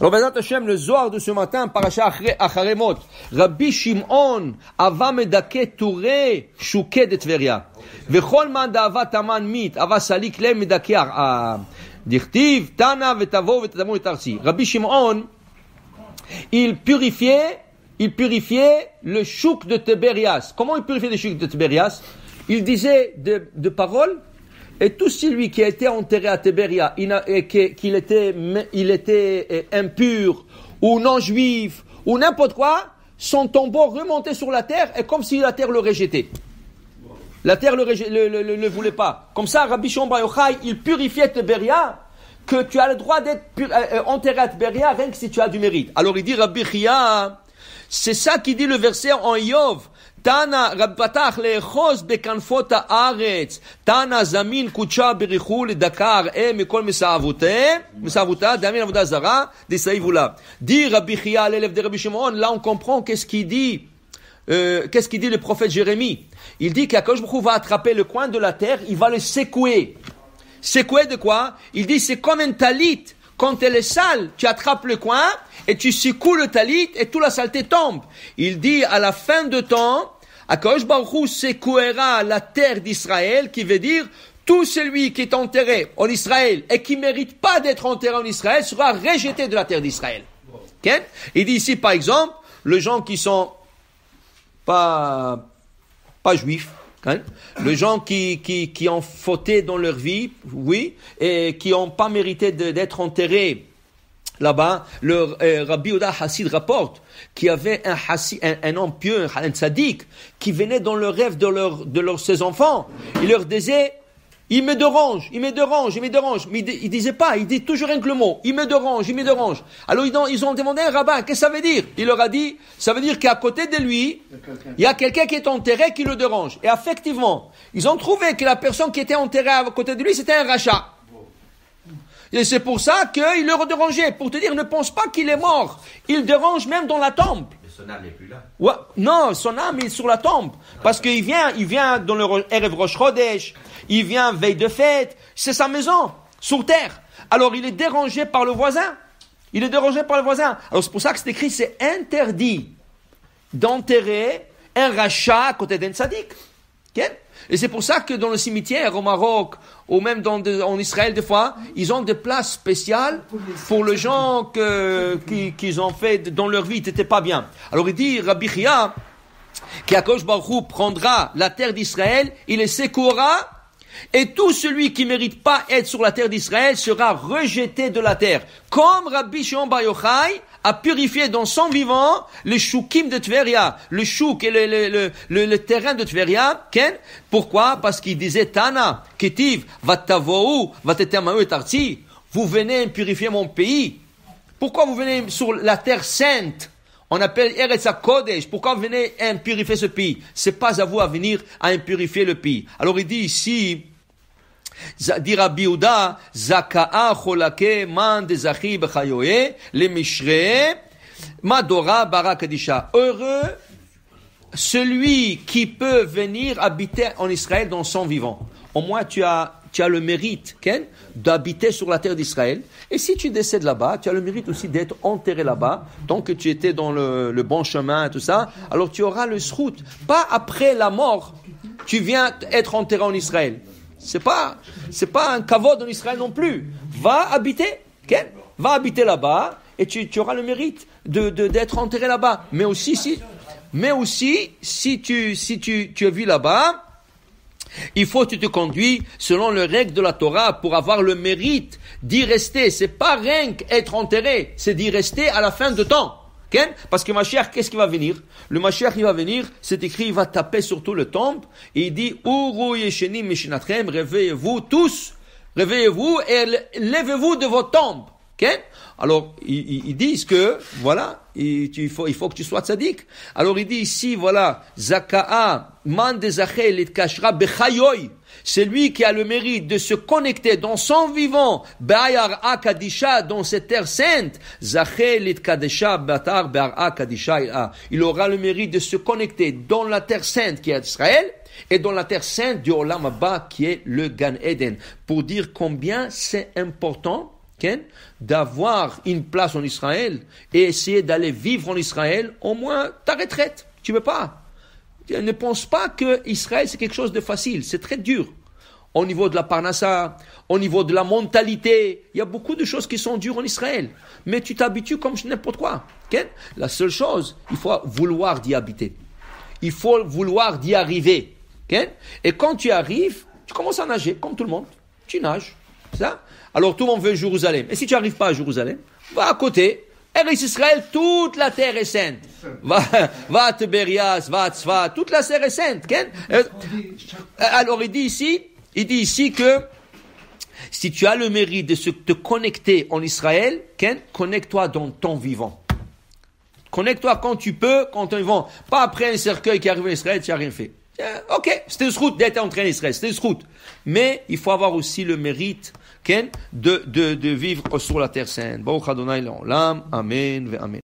alors בעזרת Hachem, le soir de ce matin, paracha אחרי mot. רבי שמעון, אבה מדכא טורי שוקי דטבריה. וכל מאן דאבה תמן מית, אבה סליק להם מדכא דכתיב, תנא ותבואו ותדמו את ארצי. רבי שמעון, il purifiait, il purifiait le chouk de Tibérias. Comment il purifiait le chouk de Tibérias Il disait de, de paroles Et tout celui qui a été enterré à Tiberias, qu'il était, il était euh, impur, ou non-juif, ou n'importe quoi, son tombeau remontait sur la terre, et comme si la terre le rejetait. La terre ne le, le, voulait pas. Comme ça, Rabbi Shomba Yochai, il purifiait Téberia que tu as le droit d'être euh, euh, enterré à Téberia rien que si tu as du mérite. Alors il dit, Rabbi Chia, c'est ça qui dit le verset en Yov. Tana Rabbatach lechos bekanfot haaretz. Tana zamin kucha berichul dakar eh, mikol misavuta misavuta d'amin avoda zara, desaïvoula. Dit Rabbi Chia, l'élève de Rabbi Shimon, là on comprend qu'est-ce qu'il dit. Euh, qu'est-ce qu'il dit le prophète Jérémie Il dit qu'Akash va attraper le coin de la terre, il va le secouer. Secouer de quoi Il dit c'est comme un talit. Quand elle est sale, tu attrapes le coin et tu secoues le talit et toute la saleté tombe. Il dit à la fin de temps, Baruchou secouera la terre d'Israël, qui veut dire tout celui qui est enterré en Israël et qui mérite pas d'être enterré en Israël sera rejeté de la terre d'Israël. Il dit ici, par exemple, les gens qui sont pas, pas juifs, hein? les gens qui, qui, qui ont fauté dans leur vie, oui, et qui n'ont pas mérité d'être enterrés là-bas, le euh, Rabbi Oda Hassid rapporte qu'il y avait un, hassid, un, un, homme pieux, un sadique, qui venait dans le rêve de, leur, de leurs ses enfants. Il leur disait, il me dérange, il me dérange, il me dérange. Mais il, disait pas, il dit toujours un que le mot. Il me dérange, il me dérange. Alors ils ont, ils ont demandé à un rabbin, qu'est-ce que ça veut dire Il leur a dit, ça veut dire qu'à côté de lui, il y a quelqu'un qui est enterré qui le dérange. Et effectivement, ils ont trouvé que la personne qui était enterrée à côté de lui, c'était un rachat. Et c'est pour ça qu'il le dérangeait, pour te dire, ne pense pas qu'il est mort. Il dérange même dans la tombe. Mais son âme n'est plus là. Ouais, non, son âme est sur la tombe. parce qu'il vient, il vient dans le Erev Rosh il vient veille de fête, c'est sa maison, sur terre. Alors il est dérangé par le voisin. Il est dérangé par le voisin. Alors c'est pour ça que c'est écrit, c'est interdit d'enterrer un rachat à côté d'un sadique. Et c'est pour ça que dans le cimetière au Maroc, ou même en Israël des fois, ils ont des places spéciales pour les gens que, qu'ils ont fait dans leur vie, n'était pas bien. Alors il dit, Rabbi Chia, qu'Akosh Baruch prendra la terre d'Israël, il les secourra, et tout celui qui mérite pas être sur la terre d'Israël sera rejeté de la terre. Comme Rabbi Shimon Bar Yochai a purifier dans son vivant le choukim de Tveria, le chouk et le, le, le, terrain de Tveria. Ken? Pourquoi Parce qu'il disait Tana, Ketiv, Vatavou, et Tarti, vous venez purifier mon pays. Pourquoi vous venez sur la terre sainte on appelle Eretz Kodesh. Pourquoi venez impurifier ce pays C'est pas à vous à venir à impurifier le pays. Alors il dit ici, dit Uda, Zakaa cholake man de zachi madora barakadisha. Heureux celui qui peut venir habiter en Israël dans son vivant. Au moins, tu as, tu as le mérite, d'habiter sur la terre d'Israël. Et si tu décèdes là-bas, tu as le mérite aussi d'être enterré là-bas, tant que tu étais dans le, le bon chemin et tout ça. Alors tu auras le srout. Pas après la mort, tu viens être enterré en Israël. C'est pas, c'est pas un caveau dans Israël non plus. Va habiter, va habiter là-bas et tu, auras le mérite de, d'être enterré là-bas. Mais aussi si, mais aussi si tu, si tu, tu as vu là-bas, il faut que tu te conduis selon le règles de la Torah pour avoir le mérite d'y rester. C'est pas rien qu'être enterré, c'est d'y rester à la fin de temps. Parce que Mashiach, qu'est-ce qui va venir Le Mashiach, il va venir, c'est écrit, il va taper sur tout le temple, et il dit, réveillez-vous tous, réveillez-vous et levez-vous de vos tombes. Alors, ils, disent que, voilà, il, faut, il faut que tu sois tzaddik. Alors, il dit ici, voilà, Zaka'a, man et kashra bechayoy. C'est lui qui a le mérite de se connecter dans son vivant, Bayar Akadisha, dans cette terre sainte, Zachel Kadesha, Batar Akadisha. Il aura le mérite de se connecter dans la terre sainte qui est Israël, et dans la terre sainte du Olam qui est le Gan Eden. Pour dire combien c'est important d'avoir une place en Israël et essayer d'aller vivre en Israël, au moins ta retraite. Tu veux pas. Ne pense pas que Israël c'est quelque chose de facile, c'est très dur. Au niveau de la parnassa, au niveau de la mentalité, il y a beaucoup de choses qui sont dures en Israël. Mais tu t'habitues comme n'importe quoi. La seule chose, il faut vouloir d'y habiter. Il faut vouloir d'y arriver. Et quand tu arrives, tu commences à nager comme tout le monde. Tu nages. Alors tout le monde veut Jérusalem. Et si tu n'arrives pas à Jérusalem, va à côté. Eris Israël, toute la terre est sainte. Va, va à Tiberias, va à toute la terre est sainte. Euh, euh, alors il dit ici, il dit ici que si tu as le mérite de te connecter en Israël, connecte-toi dans ton vivant. Connecte-toi quand tu peux, quand ils vont. Pas après un cercueil qui arrive en Israël, tu n'as rien fait. Euh, ok, c'était une route d'être entré en Israël, c'était une route. Mais il faut avoir aussi le mérite de, de, de vivre sur la terre sainte. Baruch Adonai Amen, Amen.